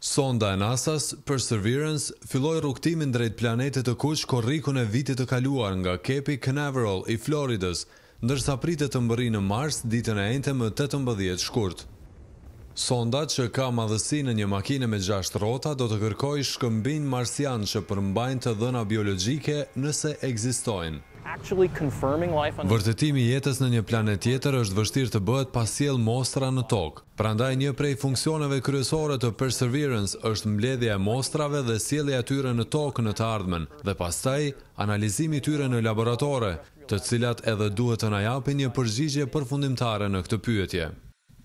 Sonda e NASA's Perseverance filloj rukëtimin drejt planetet të kush Korrikun e vitit të kaluar nga kepi Canaveral i Floridas, ndërsa pritet të mbëri në Mars ditën e ente më të të mbëdhjet shkurt. Sonda që ka madhësi në një makine me gjashtë rota do të kërkoj shkëmbin marsian që përmbajnë të dhëna biologike nëse egzistojnë. Vërtetimi jetës në një planet tjetër është vështirë të bëhet pasiel mostra në tokë. Pra ndaj një prej funksioneve kryesore të Perseverance është mbledhja e mostrave dhe sielja e tyre në tokë në të ardhmen, dhe pastaj analizimi tyre në laboratore, të cilat edhe duhet të najapin një përgjigje përfundimtare në këtë pyetje.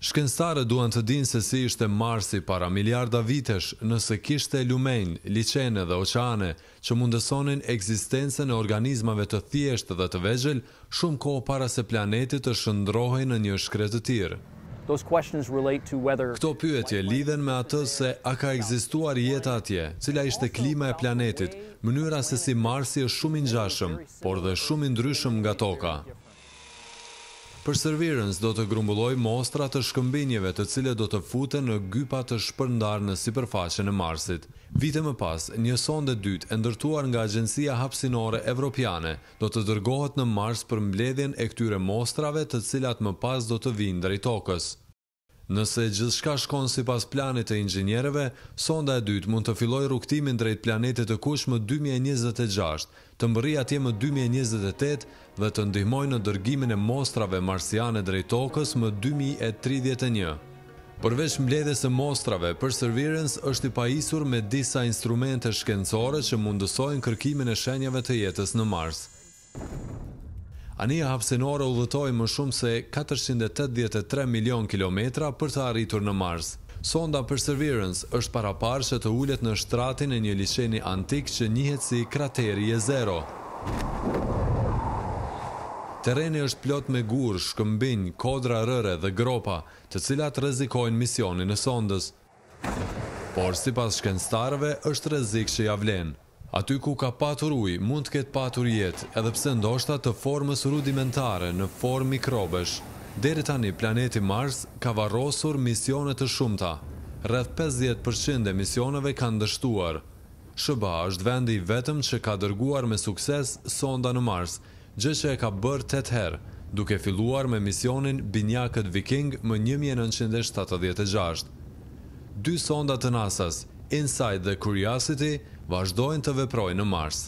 Shkenstare duan të dinë se si ishte Marsi para miliarda vitesh nëse kishte lumenj, licene dhe oqane që mundësonin eksistencen e organizmave të thjesht dhe të vegjel shumë kohë para se planetit të shëndrohej në një shkretë të tirë. Këto pyetje lidhen me atë se a ka egzistuar jetë atje, cila ishte klima e planetit, mënyra se si Marsi është shumë i gjashëm, por dhe shumë i ndryshëm nga toka. Për servirën s'do të grumbulloj mostra të shkëmbinjeve të cile do të fute në gypa të shpërndar në siperfaqen e Marsit. Vite më pas, një sonde dytë e ndërtuar nga Agencia Hapsinore Evropiane do të dërgohet në Mars për mbledhjen e këtyre mostrave të cilat më pas do të vindër i tokës. Nëse gjithë shka shkon si pas planit e inxinjereve, sonda e dytë mund të filloj rukëtimin drejt planetit të kush më 2026, të mëri atje më 2028 dhe të ndihmoj në dërgimin e mostrave marsiane drejt tokës më 2031. Përveç mbledhjes së mostrave, Perseverance është i pajisur me disa instrumente shkencore që mundësojnë kërkimin e shenjave të jetës në Mars. Ania hapsinore udhëtoj më shumë se 483 milion kilometra për të arritur në Mars. Sonda Perseverance është para parë që të ullet në shtratin e një lisheni antik që njëhet si krateri e zero. Tereni është plot me gurë, shkëmbin, kodra rëre dhe gropa, të cilat rezikojnë misionin e sondës. Por si pas shkenstarve është rezik që javlenë. Aty ku ka patur uj, mund të ketë patur jet, edhe pse ndoshta të formës rudimentare në formë mikrobesh. Deri tani, planeti Mars ka varrosur misionet të shumta. Rrëth 50% e misioneve kanë dështuar. Shëba është vendi vetëm që ka dërguar me sukses sonda në Mars, gjë që e ka bërë të të herë, duke filluar me misionin Binjakët Viking më 1976. Dy sonda të nasas, Insight dhe Curiosity, vazhdojnë të veprojnë në Mars.